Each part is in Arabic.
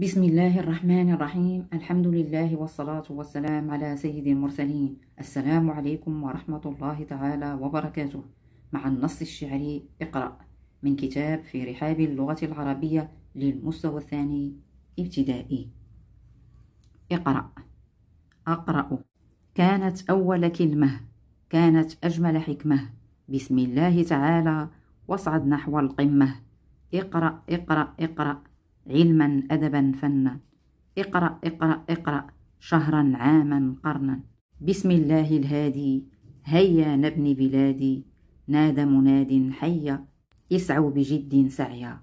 بسم الله الرحمن الرحيم الحمد لله والصلاة والسلام على سيد المرسلين السلام عليكم ورحمة الله تعالى وبركاته مع النص الشعري اقرأ من كتاب في رحاب اللغة العربية للمستوى الثاني ابتدائي اقرأ أقرأ كانت أول كلمة كانت أجمل حكمة بسم الله تعالى واصعد نحو القمة اقرأ اقرأ اقرأ علما أدبا فنا اقرأ اقرأ اقرأ شهرا عاما قرنا بسم الله الهادي هيا نبني بلادي نادى مناد حيا اسعوا بجد سعيا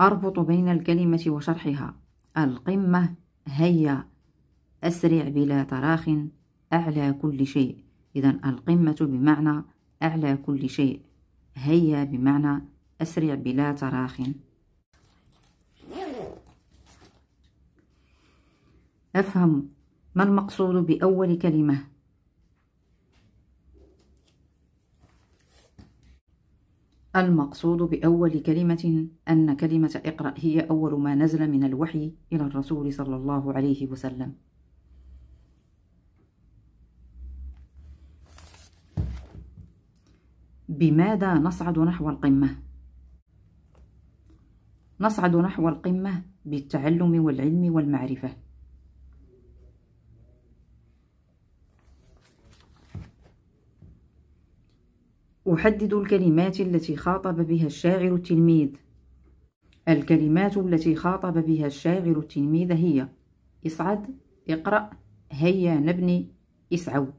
أربط بين الكلمة وشرحها القمة هيا أسرع بلا تراخ أعلى كل شيء إذا القمة بمعنى أعلى كل شيء هيا بمعنى أسرع بلا تراخٍ أفهم ما المقصود بأول كلمة المقصود بأول كلمة أن كلمة اقرأ هي أول ما نزل من الوحي إلى الرسول صلى الله عليه وسلم بماذا نصعد نحو القمة؟ نصعد نحو القمة بالتعلم والعلم والمعرفة أحدد الكلمات التي خاطب بها الشاعر التلميذ الكلمات التي خاطب بها الشاعر التلميذ هي اصعد اقرأ هيا نبني اسعوا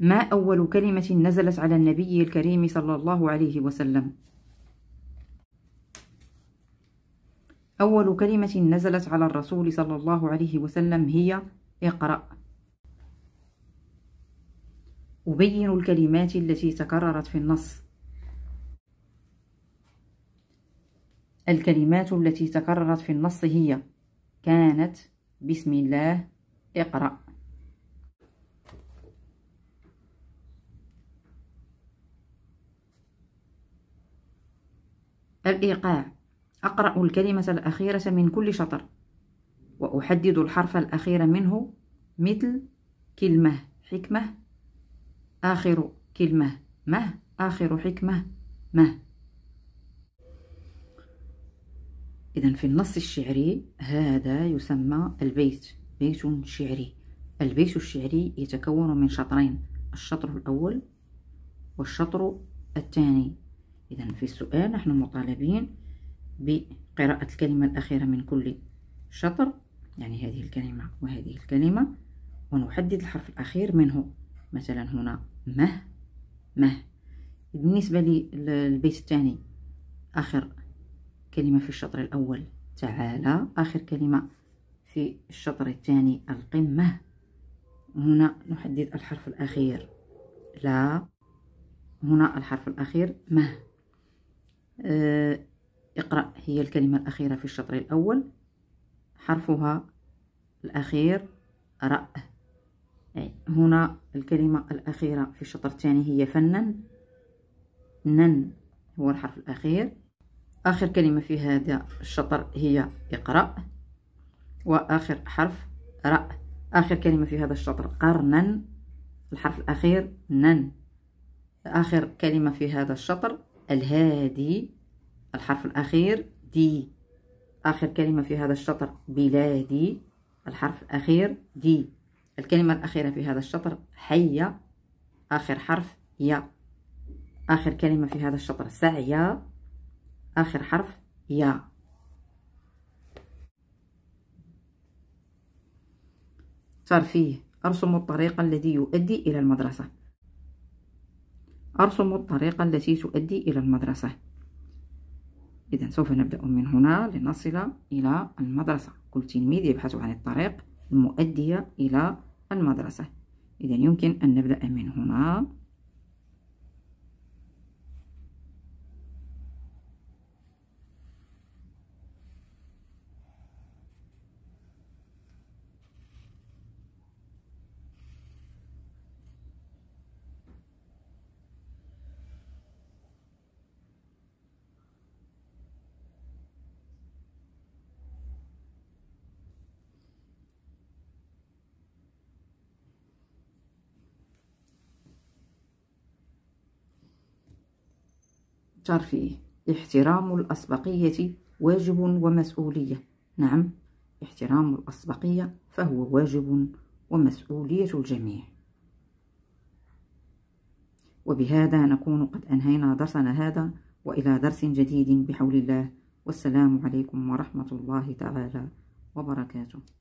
ما أول كلمة نزلت على النبي الكريم صلى الله عليه وسلم أول كلمة نزلت على الرسول صلى الله عليه وسلم هي اقرأ أبين الكلمات التي تكررت في النص الكلمات التي تكررت في النص هي كانت بسم الله اقرأ الإيقاع أقرأ الكلمة الأخيرة من كل شطر وأحدد الحرف الأخير منه مثل كلمة حكمة آخر كلمة مه آخر حكمة مه إذا في النص الشعري هذا يسمى البيت بيت شعري البيت الشعري يتكون من شطرين الشطر الأول والشطر الثاني اذا في السؤال نحن مطالبين بقراءة الكلمة الأخيرة من كل شطر يعني هذه الكلمة وهذه الكلمة ونحدد الحرف الأخير منه مثلا هنا مه مه بالنسبة للبيت الثاني آخر كلمة في الشطر الأول تعالى آخر كلمة في الشطر الثاني القمة هنا نحدد الحرف الأخير لا هنا الحرف الأخير مه آه، اقرأ هي الكلمة الأخيرة في الشطر الأول حرفها الأخير رأ هنا الكلمة الأخيرة في الشطر الثاني هي فنن نن هو الحرف الأخير آخر كلمة في هذا الشطر هي اقرأ وآخر حرف رأ آخر كلمة في هذا الشطر قرنن الحرف الأخير نن آخر كلمة في هذا الشطر الهادي الحرف الأخير دي آخر كلمة في هذا الشطر بلادي الحرف الأخير دي الكلمة الأخيرة في هذا الشطر حية آخر حرف يا آخر كلمة في هذا الشطر سعيا آخر حرف يا صار فيه أرسم الطريق الذي يؤدي إلى المدرسة أرسم الطريقة التي تؤدي إلى المدرسة إذا سوف نبدأ من هنا لنصل إلى المدرسة كل تلميذ يبحث عن الطريق المؤدية إلى المدرسة إذا يمكن أن نبدأ من هنا الترفيه احترام الأسبقية واجب ومسؤولية نعم احترام الأسبقية فهو واجب ومسؤولية الجميع وبهذا نكون قد أنهينا درسنا هذا وإلى درس جديد بحول الله والسلام عليكم ورحمة الله تعالى وبركاته